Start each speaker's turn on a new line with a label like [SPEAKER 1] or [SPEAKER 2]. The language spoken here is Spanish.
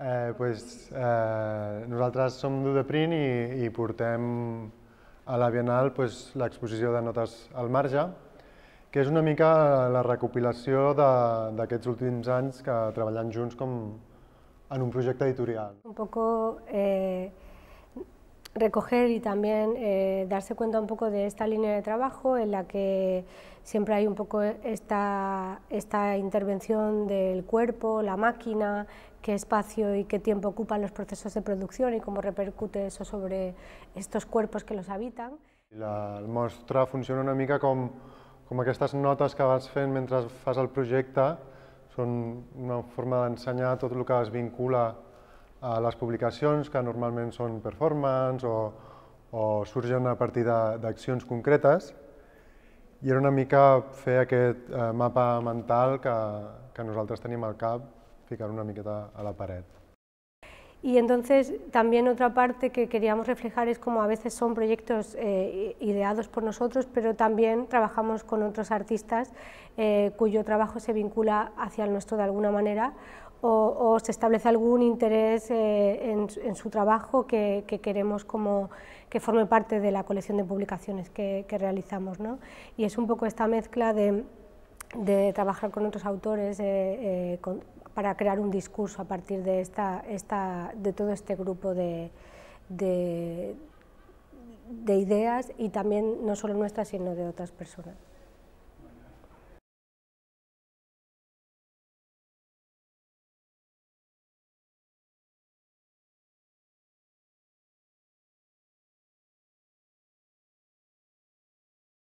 [SPEAKER 1] Eh, pues, eh, nosaltres som d'Udeprint i, i portem a la Bienal pues, l'exposició de notes al marge, que és una mica la recopilació d'aquests últims anys que treballant junts com en un projecte editorial.
[SPEAKER 2] Un poco eh, recoger y también eh, darse cuenta un poco de esta línea de trabajo en la que siempre hay un poco esta, esta intervención del cuerpo, la máquina, qué espacio y qué tiempo ocupan los procesos de producción y cómo repercute eso sobre estos cuerpos que los habitan.
[SPEAKER 1] La, muestra funciona una mica como com aquestes que vas fent mientras fas el proyecto, son una forma de enseñar todo lo que vas vincula les publicacions que normalment són performance o, o surgen a partir d'accions concretes i era una mica fer aquest eh, mapa mental que, que nosaltres tenim al cap, ficar una miqueta a la paret.
[SPEAKER 2] Y entonces también otra parte que queríamos reflejar es como a veces son proyectos eh, ideados por nosotros, pero también trabajamos con otros artistas eh, cuyo trabajo se vincula hacia el nuestro de alguna manera o, se establece algún interés eh, en, su trabajo que, queremos como que forme parte de la colección de publicaciones que, que realizamos. ¿no? Y es un poco esta mezcla de de trabajar con otros autores eh, eh, para crear un discurso a partir de, esta, esta, de todo este grupo de, de ideas y también no solo nuestras, sino de otras personas.